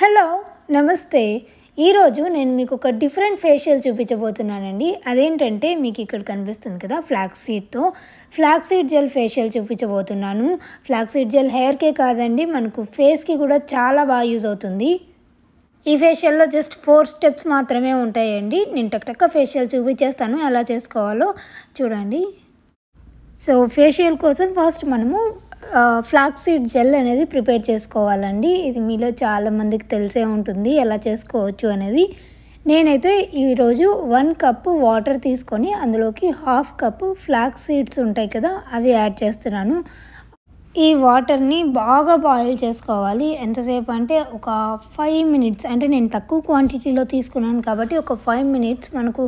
hello నమస్తే ఈరోజు నేను మీకు ఒక డిఫరెంట్ ఫేషియల్ చూపించబోతున్నానండి అదేంటంటే మీకు ఇక్కడ కనిపిస్తుంది కదా ఫ్లాక్స్ సీడ్తో ఫ్లాక్స్ సీడ్ జెల్ ఫేషియల్ చూపించబోతున్నాను ఫ్లాక్స్ సీడ్ జెల్ హెయిర్కే కాదండి మనకు ఫేస్కి కూడా చాలా బాగా యూజ్ అవుతుంది ఈ ఫేషియల్లో జస్ట్ ఫోర్ స్టెప్స్ మాత్రమే ఉంటాయండి నేను టక్టక్క ఫేషియల్ చూపించేస్తాను ఎలా చేసుకోవాలో చూడండి సో ఫేషియల్ కోసం ఫస్ట్ మనము ఫ్లాక్సీడ్ జెల్ అనేది ప్రిపేర్ చేసుకోవాలండి ఇది మీలో చాలామందికి తెలిసే ఉంటుంది ఎలా చేసుకోవచ్చు అనేది నేనైతే ఈరోజు వన్ కప్పు వాటర్ తీసుకొని అందులోకి హాఫ్ కప్పు ఫ్లాక్స్ సీడ్స్ ఉంటాయి కదా అవి యాడ్ చేస్తున్నాను ఈ వాటర్ని బాగా బాయిల్ చేసుకోవాలి ఎంతసేపు అంటే ఒక ఫైవ్ మినిట్స్ అంటే నేను తక్కువ క్వాంటిటీలో తీసుకున్నాను కాబట్టి ఒక ఫైవ్ మినిట్స్ మనకు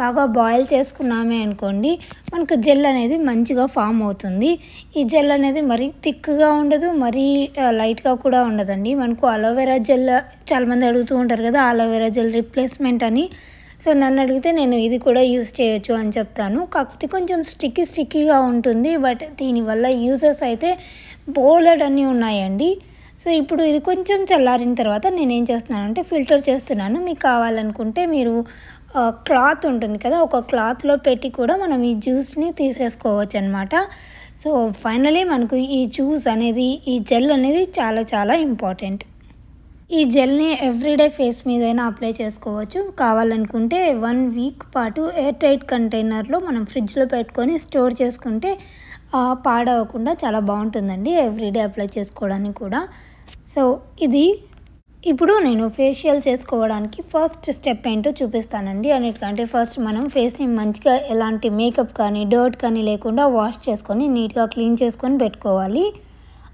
బాగా బాయిల్ చేసుకున్నామే అనుకోండి మనకు జెల్ అనేది మంచిగా ఫామ్ అవుతుంది ఈ జెల్ అనేది మరీ థిక్గా ఉండదు మరీ లైట్గా కూడా ఉండదండి మనకు అలోవెరా జెల్ చాలామంది అడుగుతూ ఉంటారు కదా అలోవెరా జెల్ రిప్లేస్మెంట్ అని సో నన్ను అడిగితే నేను ఇది కూడా యూస్ చేయొచ్చు అని చెప్తాను కాకపోతే కొంచెం స్టిక్కీ స్టిక్కీగా ఉంటుంది బట్ దీనివల్ల యూజెస్ అయితే బోల్డ్ అన్నీ ఉన్నాయండి సో ఇప్పుడు ఇది కొంచెం చల్లారిన తర్వాత నేను ఏం చేస్తున్నానంటే ఫిల్టర్ చేస్తున్నాను మీకు కావాలనుకుంటే మీరు క్లాత్ ఉంటుంది కదా ఒక క్లాత్లో పెట్టి కూడా మనం ఈ జ్యూస్ని తీసేసుకోవచ్చు అనమాట సో ఫైనలీ మనకు ఈ జ్యూస్ అనేది ఈ జెల్ అనేది చాలా చాలా ఇంపార్టెంట్ ఈ జెల్ని ఎవ్రీడే ఫేస్ అయినా అప్లై చేసుకోవచ్చు కావాలనుకుంటే వన్ వీక్ పాటు ఎయిర్ టైట్ కంటైనర్లో మనం ఫ్రిడ్జ్లో పెట్టుకొని స్టోర్ చేసుకుంటే పాడవకుండా చాలా బాగుంటుందండి ఎవ్రీడే అప్లై చేసుకోవడానికి కూడా సో ఇది ఇప్పుడు నేను ఫేషియల్ చేసుకోవడానికి ఫస్ట్ స్టెప్ ఏంటో చూపిస్తానండి అన్నిటికంటే ఫస్ట్ మనం ఫేస్ని మంచిగా ఎలాంటి మేకప్ కానీ డర్ట్ కానీ లేకుండా వాష్ చేసుకొని నీట్గా క్లీన్ చేసుకొని పెట్టుకోవాలి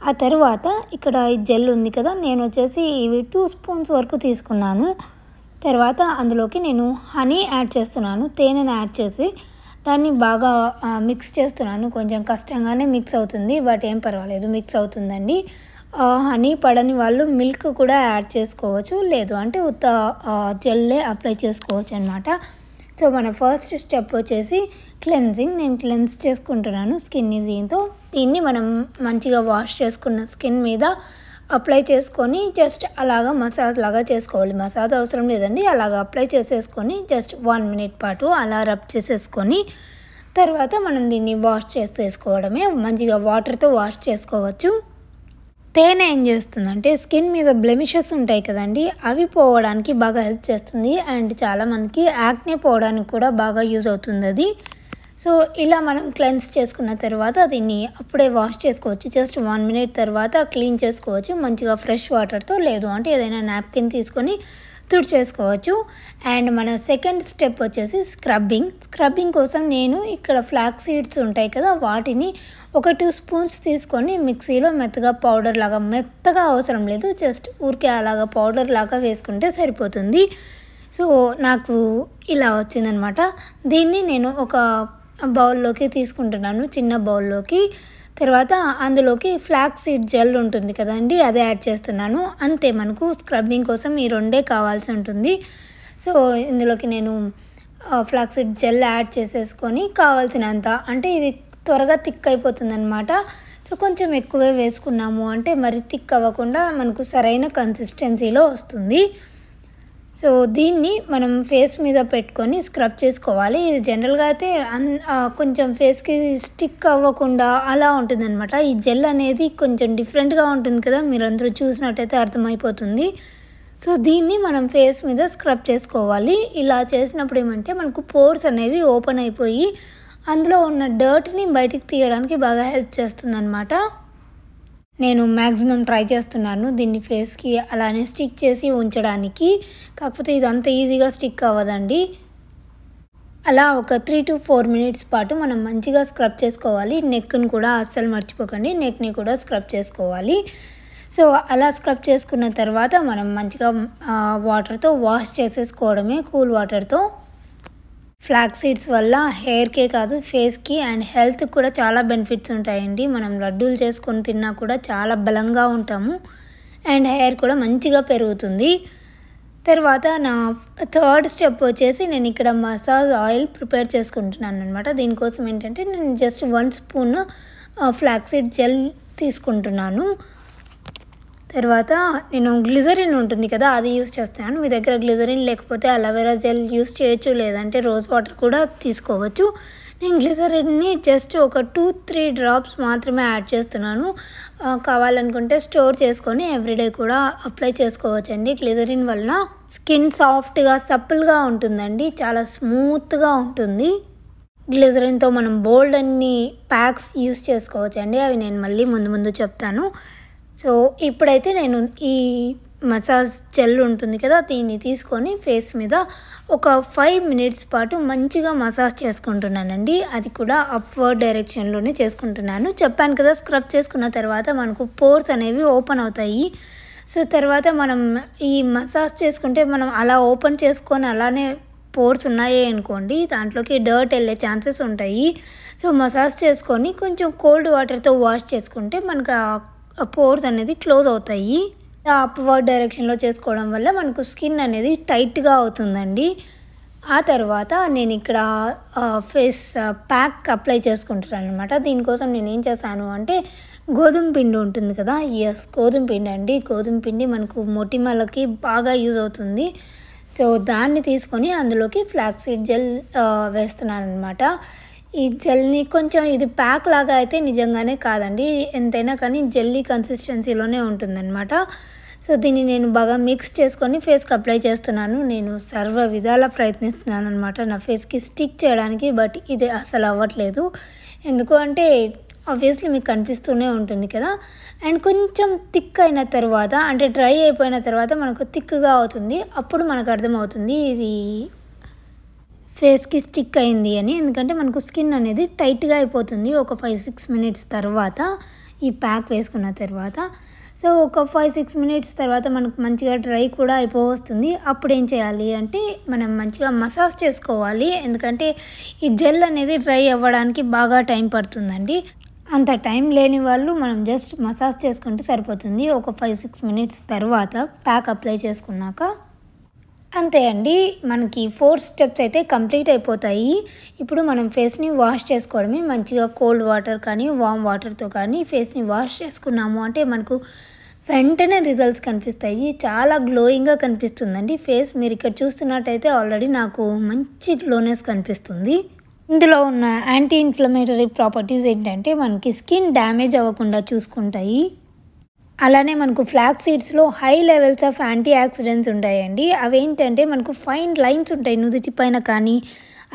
ఆ తర్వాత ఇక్కడ ఈ జెల్ ఉంది కదా నేను వచ్చేసి ఇవి టూ స్పూన్స్ వరకు తీసుకున్నాను తర్వాత అందులోకి నేను హనీ యాడ్ చేస్తున్నాను తేనెను యాడ్ చేసి దాన్ని బాగా మిక్స్ చేస్తున్నాను కొంచెం కష్టంగానే మిక్స్ అవుతుంది బట్ ఏం పర్వాలేదు మిక్స్ అవుతుందండి హనీ పడని వాళ్ళు మిల్క్ కూడా యాడ్ చేసుకోవచ్చు లేదు అంటే ఉత్త జెల్లే అప్లై చేసుకోవచ్చు అనమాట సో మన ఫస్ట్ స్టెప్ వచ్చేసి క్లెన్జింగ్ నేను క్లెన్స్ చేసుకుంటున్నాను స్కిన్ని దీంతో దీన్ని మనం మంచిగా వాష్ చేసుకున్న స్కిన్ మీద అప్లై చేసుకొని జస్ట్ అలాగా మసాజ్ లాగా చేసుకోవాలి మసాజ్ అవసరం లేదండి అలాగ అప్లై చేసేసుకొని జస్ట్ వన్ మినిట్ పాటు అలా రబ్ చేసేసుకొని తర్వాత మనం దీన్ని వాష్ చేసేసుకోవడమే మంచిగా వాటర్తో వాష్ చేసుకోవచ్చు తేనె ఏం చేస్తుందంటే స్కిన్ మీద బ్లెమిషెస్ ఉంటాయి కదండి అవి పోవడానికి బాగా హెల్ప్ చేస్తుంది అండ్ చాలామందికి యాక్నే పోవడానికి కూడా బాగా యూజ్ అవుతుంది అది సో ఇలా మనం క్లెన్స్ చేసుకున్న తర్వాత దీన్ని అప్పుడే వాష్ చేసుకోవచ్చు జస్ట్ వన్ మినిట్ తర్వాత క్లీన్ చేసుకోవచ్చు మంచిగా ఫ్రెష్ వాటర్తో లేదు అంటే ఏదైనా నాప్కిన్ తీసుకొని తుడిచేసుకోవచ్చు అండ్ మన సెకండ్ స్టెప్ వచ్చేసి స్క్రబ్బింగ్ స్క్రబ్బింగ్ కోసం నేను ఇక్కడ ఫ్లాక్ సీడ్స్ ఉంటాయి కదా వాటిని ఒక టూ స్పూన్స్ తీసుకొని మిక్సీలో మెత్తగా పౌడర్ లాగా మెత్తగా అవసరం లేదు జస్ట్ ఊరికే అలాగా పౌడర్ లాగా వేసుకుంటే సరిపోతుంది సో నాకు ఇలా వచ్చిందనమాట దీన్ని నేను ఒక బౌల్లోకి తీసుకుంటున్నాను చిన్న బౌల్లోకి తర్వాత అందులోకి ఫ్లాక్ సీడ్ జెల్ ఉంటుంది కదండి అదే యాడ్ చేస్తున్నాను అంతే మనకు స్క్రబ్బింగ్ కోసం ఈ రెండే కావాల్సి ఉంటుంది సో ఇందులోకి నేను ఫ్లాక్ సీడ్ జెల్ యాడ్ చేసేసుకొని కావాల్సినంత అంటే ఇది త్వరగా థిక్ అనమాట సో కొంచెం ఎక్కువే వేసుకున్నాము అంటే మరి థిక్ అవ్వకుండా మనకు సరైన కన్సిస్టెన్సీలో వస్తుంది సో దీన్ని మనం ఫేస్ మీద పెట్టుకొని స్క్రబ్ చేసుకోవాలి ఇది జనరల్గా అయితే అన్ కొంచెం ఫేస్కి స్టిక్ అవ్వకుండా అలా ఉంటుంది అనమాట ఈ జెల్ అనేది కొంచెం డిఫరెంట్గా ఉంటుంది కదా మీరు అందరూ చూసినట్టయితే అర్థమైపోతుంది సో దీన్ని మనం ఫేస్ మీద స్క్రబ్ చేసుకోవాలి ఇలా చేసినప్పుడు ఏమంటే మనకు పోర్స్ అనేవి ఓపెన్ అయిపోయి అందులో ఉన్న డర్ట్ని బయటికి తీయడానికి బాగా హెల్ప్ అనమాట నేను మ్యాక్సిమం ట్రై చేస్తున్నాను దీన్ని ఫేస్కి అలానే స్టిక్ చేసి ఉంచడానికి కాకపోతే ఇది అంత ఈజీగా స్టిక్ అవ్వదండి అలా ఒక త్రీ టు ఫోర్ మినిట్స్ పాటు మనం మంచిగా స్క్రబ్ చేసుకోవాలి నెక్ను కూడా అస్సలు మర్చిపోకండి నెక్ని కూడా స్క్రబ్ చేసుకోవాలి సో అలా స్క్రబ్ చేసుకున్న తర్వాత మనం మంచిగా వాటర్తో వాష్ చేసేసుకోవడమే కూల్ వాటర్తో ఫ్లాక్స్ సీడ్స్ వల్ల హెయిర్కే కాదు ఫేస్కి అండ్ హెల్త్కి కూడా చాలా బెనిఫిట్స్ ఉంటాయండి మనం లడ్డూలు చేసుకొని తిన్నా కూడా చాలా బలంగా ఉంటాము అండ్ హెయిర్ కూడా మంచిగా పెరుగుతుంది తర్వాత నా థర్డ్ స్టెప్ వచ్చేసి నేను ఇక్కడ మసాజ్ ఆయిల్ ప్రిపేర్ చేసుకుంటున్నాను అనమాట దీనికోసం ఏంటంటే నేను just one spoon flaxseed gel తీసుకుంటున్నాను తర్వాత నేను గ్లిజరిన్ ఉంటుంది కదా అది యూస్ చేస్తాను మీ దగ్గర గ్లిజరిన్ లేకపోతే అలోవెరా జెల్ యూస్ చేయొచ్చు లేదంటే రోజ్ వాటర్ కూడా తీసుకోవచ్చు నేను గ్లిజరిన్ని జస్ట్ ఒక టూ త్రీ డ్రాప్స్ మాత్రమే యాడ్ చేస్తున్నాను కావాలనుకుంటే స్టోర్ చేసుకొని ఎవ్రీడే కూడా అప్లై చేసుకోవచ్చండి గ్లిజరిన్ వలన స్కిన్ సాఫ్ట్గా సప్పుల్గా ఉంటుందండి చాలా స్మూత్గా ఉంటుంది గ్లిజరిన్తో మనం బోల్డ్ అన్ని ప్యాక్స్ యూస్ చేసుకోవచ్చు అండి అవి నేను మళ్ళీ ముందు ముందు చెప్తాను సో ఇప్పుడైతే నేను ఈ మసాజ్ జెల్ ఉంటుంది కదా దీన్ని తీసుకొని ఫేస్ మీద ఒక ఫైవ్ మినిట్స్ పాటు మంచిగా మసాజ్ చేసుకుంటున్నానండి అది కూడా అప్వర్డ్ డైరెక్షన్లోనే చేసుకుంటున్నాను చెప్పాను కదా స్క్రబ్ చేసుకున్న తర్వాత మనకు పోర్స్ అనేవి ఓపెన్ అవుతాయి సో తర్వాత మనం ఈ మసాజ్ చేసుకుంటే మనం అలా ఓపెన్ చేసుకొని అలానే పోర్స్ ఉన్నాయి అనుకోండి దాంట్లోకి డర్ట్ వెళ్ళే ఛాన్సెస్ ఉంటాయి సో మసాజ్ చేసుకొని కొంచెం కోల్డ్ వాటర్తో వాష్ చేసుకుంటే మనకు పోర్స్ అనేది క్లోజ్ అవుతాయి అప్వర్డ్ డైరెక్షన్లో చేసుకోవడం వల్ల మనకు స్కిన్ అనేది టైట్గా అవుతుందండి ఆ తర్వాత నేను ఇక్కడ ఫేస్ ప్యాక్ అప్లై చేసుకుంటున్నాను అనమాట దీనికోసం నేను ఏం చేశాను అంటే గోధుమ పిండి ఉంటుంది కదా ఎస్ గోధుమ పిండి అండి గోధుమ పిండి మనకు మొటిమలకి బాగా యూజ్ అవుతుంది సో దాన్ని తీసుకొని అందులోకి ఫ్లాక్సీడ్ జెల్ వేస్తున్నాను అనమాట ఈ జెల్ని కొంచెం ఇది ప్యాక్ లాగా అయితే నిజంగానే కాదండి ఎంతైనా కానీ జెల్లీ కన్సిస్టెన్సీలోనే ఉంటుందన్నమాట సో దీన్ని నేను బాగా మిక్స్ చేసుకొని ఫేస్కి అప్లై చేస్తున్నాను నేను సర్వ విధాల ప్రయత్నిస్తున్నాను అనమాట నా ఫేస్కి స్టిక్ చేయడానికి బట్ ఇది అసలు అవ్వట్లేదు ఎందుకు అంటే ఆబ్వియస్లీ మీకు కనిపిస్తూనే ఉంటుంది కదా అండ్ కొంచెం థిక్ అయిన తర్వాత అంటే డ్రై అయిపోయిన తర్వాత మనకు థిక్గా అవుతుంది అప్పుడు మనకు అర్థమవుతుంది ఇది ఫేస్కి స్టిక్ అయింది అని ఎందుకంటే మనకు స్కిన్ అనేది టైట్గా అయిపోతుంది ఒక ఫైవ్ సిక్స్ మినిట్స్ తర్వాత ఈ ప్యాక్ వేసుకున్న తర్వాత సో ఒక ఫైవ్ సిక్స్ మినిట్స్ తర్వాత మనకు మంచిగా డ్రై కూడా అయిపోవస్తుంది అప్పుడు ఏం చేయాలి అంటే మనం మంచిగా మసాజ్ చేసుకోవాలి ఎందుకంటే ఈ జెల్ అనేది డ్రై అవ్వడానికి బాగా టైం పడుతుందండి అంత టైం లేని వాళ్ళు మనం జస్ట్ మసాజ్ చేసుకుంటే సరిపోతుంది ఒక ఫైవ్ సిక్స్ మినిట్స్ తర్వాత ప్యాక్ అప్లై చేసుకున్నాక అంతే అండి మనకి ఫోర్ స్టెప్స్ అయితే కంప్లీట్ అయిపోతాయి ఇప్పుడు మనం ఫేస్ని వాష్ చేసుకోవడమే మంచిగా కోల్డ్ వాటర్ కానీ వామ్ వాటర్తో కానీ ఫేస్ని వాష్ చేసుకున్నాము అంటే మనకు వెంటనే రిజల్ట్స్ కనిపిస్తాయి చాలా గ్లోయింగ్గా కనిపిస్తుందండి ఫేస్ మీరు ఇక్కడ చూస్తున్నట్టయితే ఆల్రెడీ నాకు మంచి గ్లోనెస్ కనిపిస్తుంది ఇందులో ఉన్న యాంటీ ఇన్ఫ్లమేటరీ ప్రాపర్టీస్ ఏంటంటే మనకి స్కిన్ డ్యామేజ్ అవ్వకుండా చూసుకుంటాయి అలానే మనకు ఫ్లాక్ సీడ్స్లో high levels of antioxidants ఉంటాయండి అవేంటంటే మనకు ఫైన్ లైన్స్ ఉంటాయి నుదుటి పైన కానీ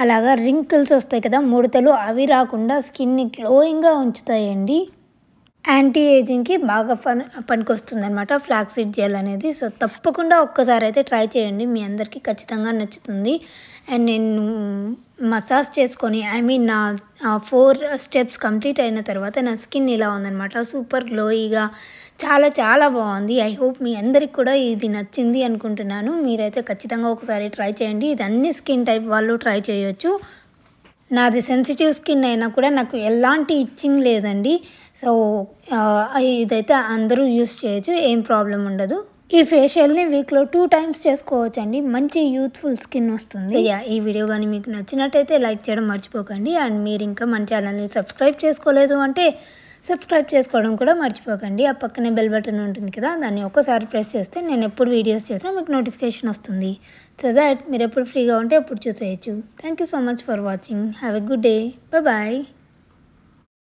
అలాగా రింకిల్స్ వస్తాయి కదా ముడతలు అవి రాకుండా స్కిన్ని గ్లోయింగ్గా ఉంచుతాయండి యాంటీ ఏజింగ్కి బాగా పని పనికొస్తుంది అనమాట ఫ్లాక్ సీడ్ జెల్ అనేది సో తప్పకుండా ఒక్కసారి అయితే ట్రై చేయండి మీ అందరికీ ఖచ్చితంగా నచ్చుతుంది అండ్ నేను మసాజ్ చేసుకొని ఐ మీన్ నా ఫోర్ స్టెప్స్ కంప్లీట్ అయిన తర్వాత నా స్కిన్ ఇలా ఉందనమాట సూపర్ గ్లోయిగా చాలా చాలా బాగుంది ఐ హోప్ మీ అందరికి కూడా ఇది నచ్చింది అనుకుంటున్నాను మీరైతే ఖచ్చితంగా ఒకసారి ట్రై చేయండి ఇది అన్ని స్కిన్ టైప్ వాళ్ళు ట్రై చేయొచ్చు నాది సెన్సిటివ్ స్కిన్ అయినా కూడా నాకు ఎలాంటి ఇచ్చింగ్ లేదండి సో ఇదైతే అందరూ యూస్ చేయొచ్చు ఏం ప్రాబ్లం ఉండదు ఈ ఫేషియల్ని వీక్లో టూ టైమ్స్ చేసుకోవచ్చండి మంచి యూత్ఫుల్ స్కిన్ వస్తుంది ఈ వీడియో కానీ మీకు నచ్చినట్టయితే లైక్ చేయడం మర్చిపోకండి అండ్ మీరు ఇంకా మన ఛానల్ని సబ్స్క్రైబ్ చేసుకోలేదు అంటే సబ్స్క్రైబ్ చేసుకోవడం కూడా మర్చిపోకండి ఆ పక్కనే బెల్ బటన్ ఉంటుంది కదా దాన్ని ఒక్కసారి ప్రెస్ చేస్తే నేను ఎప్పుడు వీడియోస్ చేసినా మీకు నోటిఫికేషన్ వస్తుంది సో దాట్ మీరు ఎప్పుడు ఫ్రీగా ఉంటే ఎప్పుడు చూసేయచ్చు thank you so much for watching have a good day bye